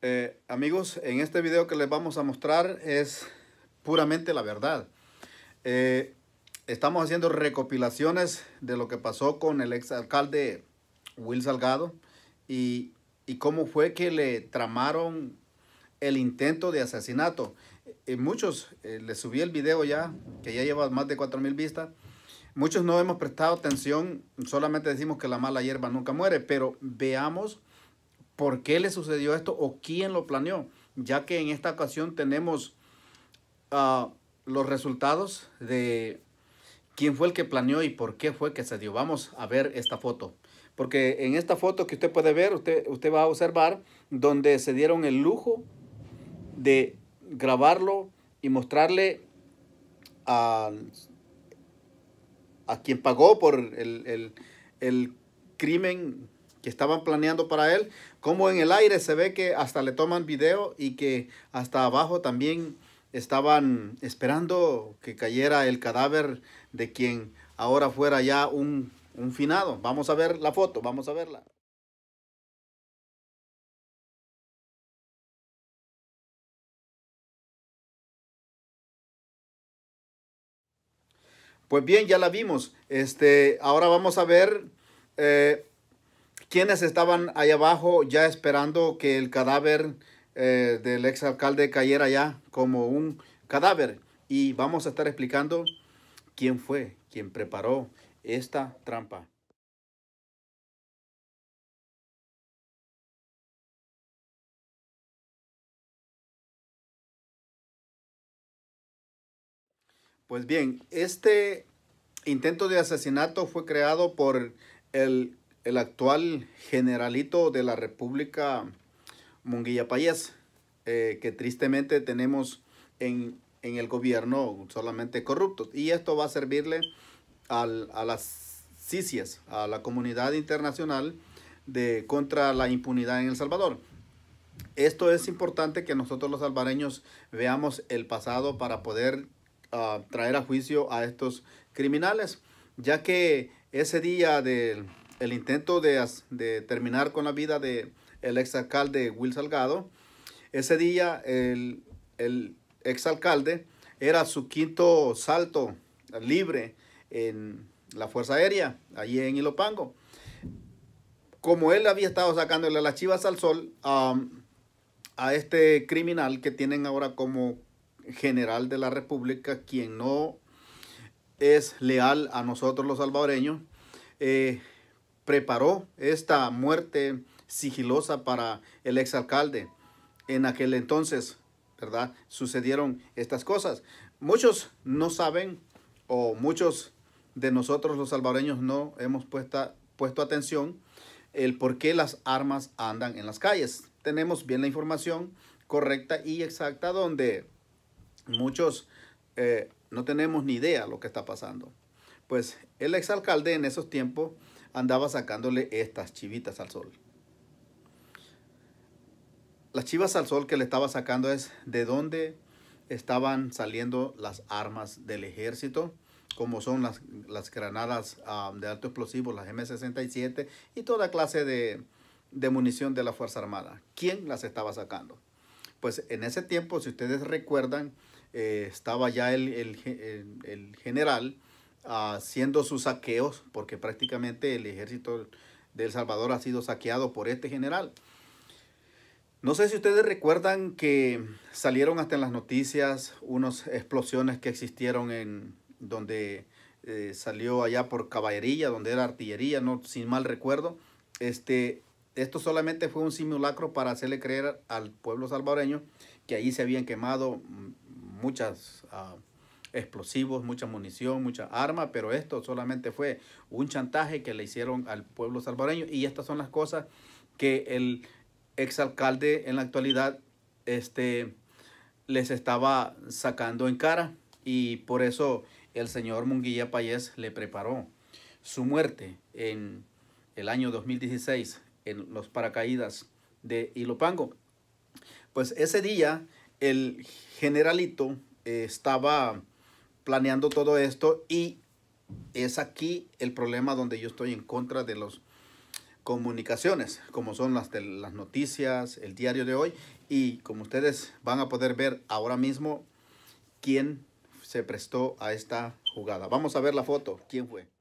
Eh, amigos, en este video que les vamos a mostrar es puramente la verdad. Eh, estamos haciendo recopilaciones de lo que pasó con el exalcalde Will Salgado y, cómo fue que le tramaron el intento de asesinato. Y eh, muchos, les subí el video ya, que ya lleva más de 4.000 vistas. Muchos no hemos prestado atención, solamente decimos que la mala hierba nunca muere, pero veamos por qué le sucedió esto o quién lo planeó, ya que en esta ocasión tenemos ah, los resultados de quién fue el que planeó y por qué fue que se dio. Vamos a ver esta foto. Porque en esta foto que usted puede ver, usted, usted va a observar donde se dieron el lujo de grabarlo y mostrarle a, quien pagó por el, el crimen que estaban planeando para él, como en el aire se ve que hasta le toman video y que hasta abajo también estaban esperando que cayera el cadáver de quien ahora fuera ya un, finado. Vamos a ver la foto, vamos a verla. Pues bien, ya la vimos. Este, ahora vamos a ver eh, quienes estaban ahí abajo ya esperando que el cadáver del eh, del exalcalde cayera ya como un cadáver. Y vamos a estar explicando quién fue quien preparó esta trampa. Pues bien, este intento de asesinato fue creado por el el actual generalito de la República monguilla Payés, eh, que tristemente tenemos en, el gobierno solamente corruptos. Y esto va a servirle a las CICIAS, a la comunidad internacional de, contra la impunidad en El Salvador. Esto es importante que nosotros los salvareños veamos el pasado para poder ah, traer a juicio a estos criminales, ya que ese día del el intento de, terminar con la vida del ex exalcalde Will Salgado. Ese día el, el exalcalde era su quinto salto libre en la Fuerza Aérea, allí en Ilopango. Como él había estado sacándole las chivas al sol a este criminal que tienen ahora como general de la República, quien no es leal a nosotros los salvadoreños, eh, preparó esta muerte sigilosa para el exalcalde. En aquel entonces, ¿verdad? Sucedieron estas cosas. Muchos no saben o muchos de nosotros los salvadoreños no hemos puesto atención el por qué las armas andan en las calles. Tenemos bien la información correcta y exacta donde muchos eh, no tenemos ni idea lo que está pasando. Pues el exalcalde en esos tiempos andaba sacándole estas chivitas al sol. Las chivas al sol que le estaba sacando es de dónde estaban saliendo las armas del ejército, como son las, granadas ah, de alto explosivo, las M67 y toda clase de, de munición de la Fuerza Armada. ¿Quién las estaba sacando? Pues en ese tiempo, si ustedes recuerdan, eh, estaba ya el general haciendo sus saqueos, porque prácticamente el ejército de Salvador ha sido saqueado por este general. No sé si ustedes recuerdan que salieron hasta en las noticias unos explosiones que existieron en donde eh, salió allá por caballería, donde era artillería, no sin mal recuerdo. Este, esto solamente fue un simulacro para hacerle creer al pueblo salvadoreño que allí se habían quemado muchas ah, explosivos, mucha munición, mucha arma, pero esto solamente fue un chantaje que le hicieron al pueblo salvadoreño y estas son las cosas que el exalcalde en la actualidad este, les estaba sacando en cara y por eso el señor Munguilla Payés le preparó su muerte en el año 2016 en los paracaídas de Ilopango. Pues ese día el generalito estaba planeando todo esto y es aquí el problema donde yo estoy en contra de las comunicaciones, como son las, de las noticias, el diario de hoy y como ustedes van a poder ver ahora mismo quién se prestó a esta jugada. Vamos a ver la foto, quién fue.